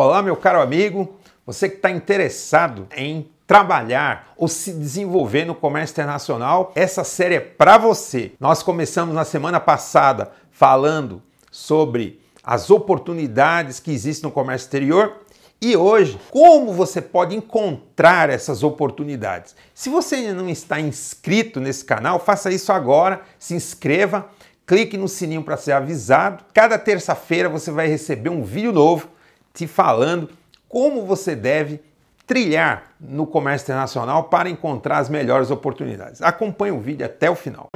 Olá, meu caro amigo, você que está interessado em trabalhar ou se desenvolver no comércio internacional, essa série é para você. Nós começamos na semana passada falando sobre as oportunidades que existem no comércio exterior e hoje como você pode encontrar essas oportunidades. Se você ainda não está inscrito nesse canal, faça isso agora, se inscreva, clique no sininho para ser avisado. Cada terça-feira você vai receber um vídeo novo te falando como você deve trilhar no comércio internacional para encontrar as melhores oportunidades. Acompanhe o vídeo até o final.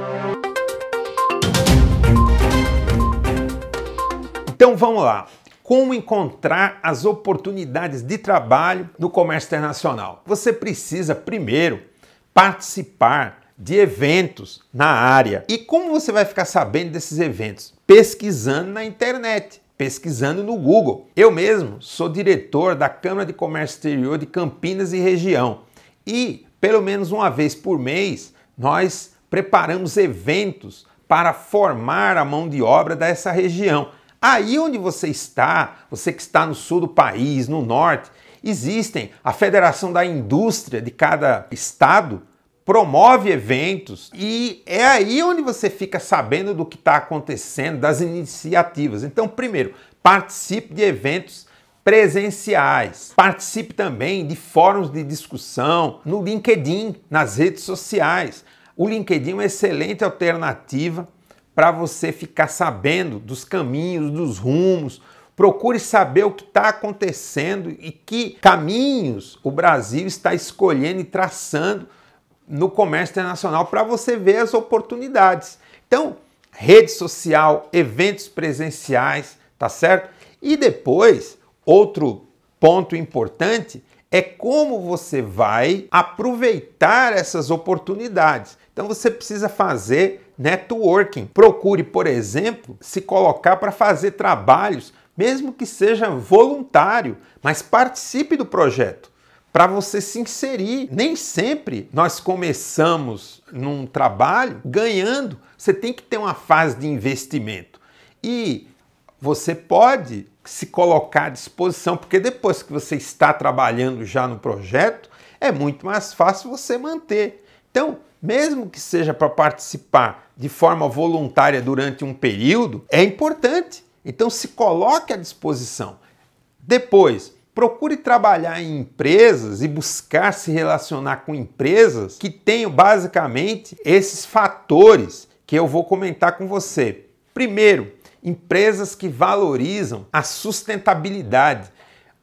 Então vamos lá. Como encontrar as oportunidades de trabalho no comércio internacional? Você precisa primeiro participar de eventos na área. E como você vai ficar sabendo desses eventos? Pesquisando na internet pesquisando no Google. Eu mesmo sou diretor da Câmara de Comércio Exterior de Campinas e região e, pelo menos uma vez por mês, nós preparamos eventos para formar a mão de obra dessa região. Aí onde você está, você que está no sul do país, no norte, existem a Federação da Indústria de cada estado promove eventos e é aí onde você fica sabendo do que está acontecendo, das iniciativas. Então, primeiro, participe de eventos presenciais. Participe também de fóruns de discussão no LinkedIn, nas redes sociais. O LinkedIn é uma excelente alternativa para você ficar sabendo dos caminhos, dos rumos. Procure saber o que está acontecendo e que caminhos o Brasil está escolhendo e traçando no comércio internacional para você ver as oportunidades. Então, rede social, eventos presenciais, tá certo? E depois, outro ponto importante é como você vai aproveitar essas oportunidades. Então você precisa fazer networking. Procure, por exemplo, se colocar para fazer trabalhos, mesmo que seja voluntário, mas participe do projeto para você se inserir. Nem sempre nós começamos num trabalho ganhando. Você tem que ter uma fase de investimento. E você pode se colocar à disposição, porque depois que você está trabalhando já no projeto, é muito mais fácil você manter. Então, mesmo que seja para participar de forma voluntária durante um período, é importante. Então, se coloque à disposição. Depois, Procure trabalhar em empresas e buscar se relacionar com empresas que tenham basicamente esses fatores que eu vou comentar com você. Primeiro, empresas que valorizam a sustentabilidade.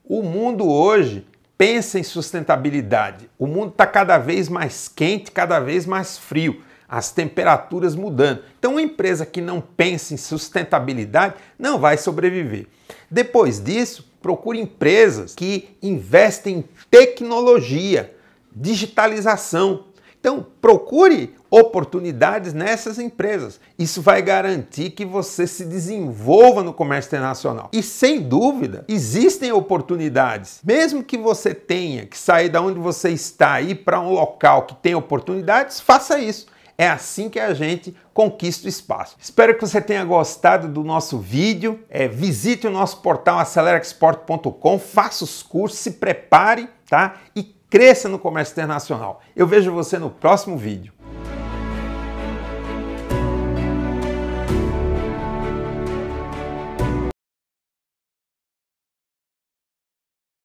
O mundo hoje pensa em sustentabilidade. O mundo está cada vez mais quente, cada vez mais frio as temperaturas mudando. Então, uma empresa que não pensa em sustentabilidade não vai sobreviver. Depois disso, procure empresas que investem em tecnologia, digitalização. Então, procure oportunidades nessas empresas. Isso vai garantir que você se desenvolva no comércio internacional. E sem dúvida, existem oportunidades. Mesmo que você tenha que sair da onde você está e ir para um local que tem oportunidades, faça isso. É assim que a gente conquista o espaço. Espero que você tenha gostado do nosso vídeo. É, visite o nosso portal acelerexport.com, faça os cursos, se prepare, tá? E cresça no comércio internacional. Eu vejo você no próximo vídeo.